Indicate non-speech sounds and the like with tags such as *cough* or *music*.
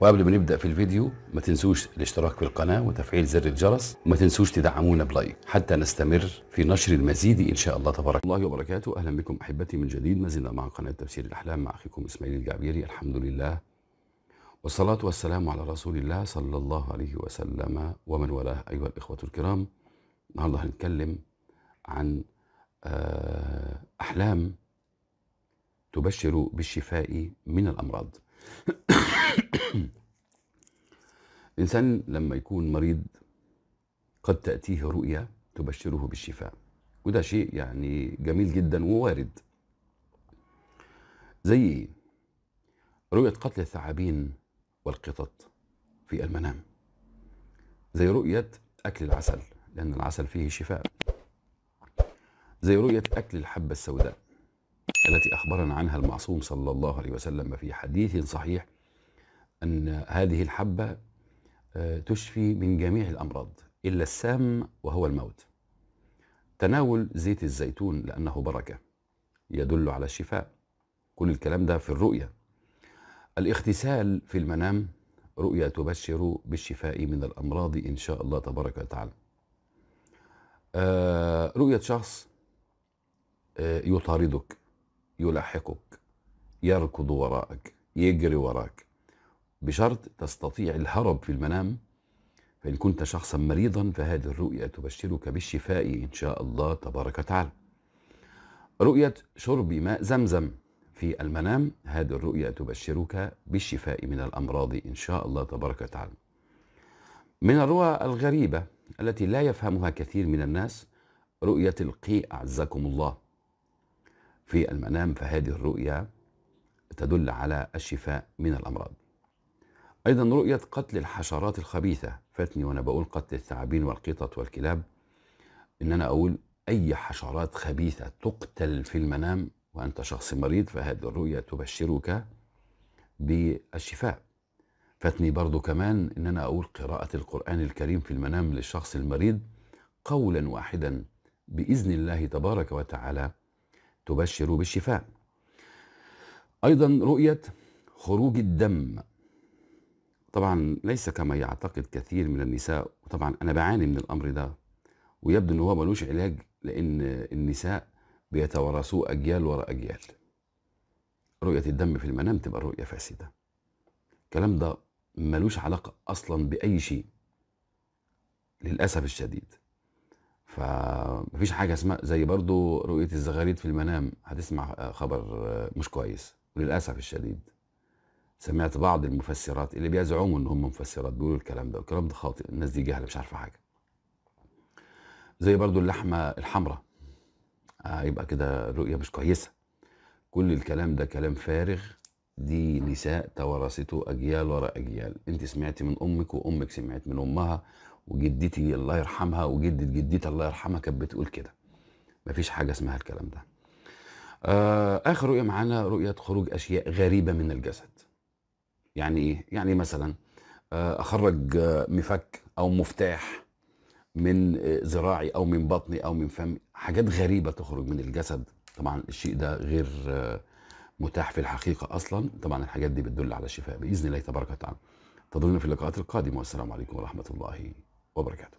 وقبل ما نبدا في الفيديو ما تنسوش الاشتراك في القناه وتفعيل زر الجرس وما تنسوش تدعمونا بلايك حتى نستمر في نشر المزيد ان شاء الله تبارك الله وبركاته اهلا بكم احبتي من جديد ما زلنا مع قناه تفسير الاحلام مع اخيكم اسماعيل الجعبيري الحمد لله والصلاه والسلام على رسول الله صلى الله عليه وسلم ومن والاه ايها الاخوه الكرام النهارده هنتكلم عن آه، أحلام تبشر بالشفاء من الأمراض الإنسان *coughs* لما يكون مريض قد تأتيه رؤية تبشره بالشفاء وده شيء يعني جميل جدا ووارد زي رؤية قتل الثعابين والقطط في المنام زي رؤية أكل العسل لأن العسل فيه شفاء زي رؤية أكل الحبة السوداء التي أخبرنا عنها المعصوم صلى الله عليه وسلم في حديث صحيح أن هذه الحبة آه، تشفي من جميع الأمراض إلا السام وهو الموت تناول زيت الزيتون لأنه بركة يدل على الشفاء كل الكلام ده في الرؤية الاغتسال في المنام رؤية تبشر بالشفاء من الأمراض إن شاء الله تبارك وتعالى آه، رؤية شخص آه، يطاردك يلاحقك يركض وراءك يجري وراك بشرط تستطيع الهرب في المنام فإن كنت شخصا مريضا فهذه الرؤية تبشرك بالشفاء إن شاء الله تبارك وتعالى رؤية شرب ماء زمزم في المنام هذه الرؤية تبشرك بالشفاء من الأمراض إن شاء الله تبارك وتعالى من الرؤى الغريبة التي لا يفهمها كثير من الناس رؤية القيء أعزكم الله في المنام فهذه الرؤيا تدل على الشفاء من الأمراض أيضا رؤية قتل الحشرات الخبيثة فاتني وأنا بقول قتل الثعابين والقطط والكلاب إن أنا أقول أي حشرات خبيثة تقتل في المنام وأنت شخص مريض فهذه الرؤية تبشرك بالشفاء فاتني برضو كمان إن أنا أقول قراءة القرآن الكريم في المنام للشخص المريض قولا واحدا بإذن الله تبارك وتعالى تبشر بالشفاء أيضا رؤية خروج الدم طبعا ليس كما يعتقد كثير من النساء وطبعا أنا بعاني من الأمر ده ويبدو أن هو ملوش علاج لأن النساء بيتوارثوه أجيال وراء أجيال رؤية الدم في المنام تبقى رؤية فاسدة الكلام ده ملوش علاقة أصلا بأي شيء للأسف الشديد فمفيش حاجه اسمها زي برضو رؤيه الزغاريد في المنام هتسمع آه، خبر آه، مش كويس وللاسف الشديد سمعت بعض المفسرات اللي بيزعموا ان هم مفسرات بيقولوا الكلام ده والكلام ده خاطئ الناس دي جهله مش عارفه حاجه زي برضو اللحمه الحمراء آه يبقى كده رؤيه مش كويسه كل الكلام ده كلام فارغ دي نساء توارثته اجيال وراء اجيال انت سمعتي من امك وامك سمعت من امها وجدتي الله يرحمها وجدة جدتي الله يرحمها كانت بتقول كده مفيش حاجه اسمها الكلام ده آه، اخر رؤيه معانا رؤيه خروج اشياء غريبه من الجسد يعني ايه يعني مثلا آه، اخرج آه، مفك او مفتاح من ذراعي او من بطني او من فمي حاجات غريبه تخرج من الجسد طبعا الشيء ده غير متاح في الحقيقه اصلا طبعا الحاجات دي بتدل على الشفاء باذن الله تبارك وتعالى انتظرونا في اللقاءات القادمه والسلام عليكم ورحمه الله Obrigado.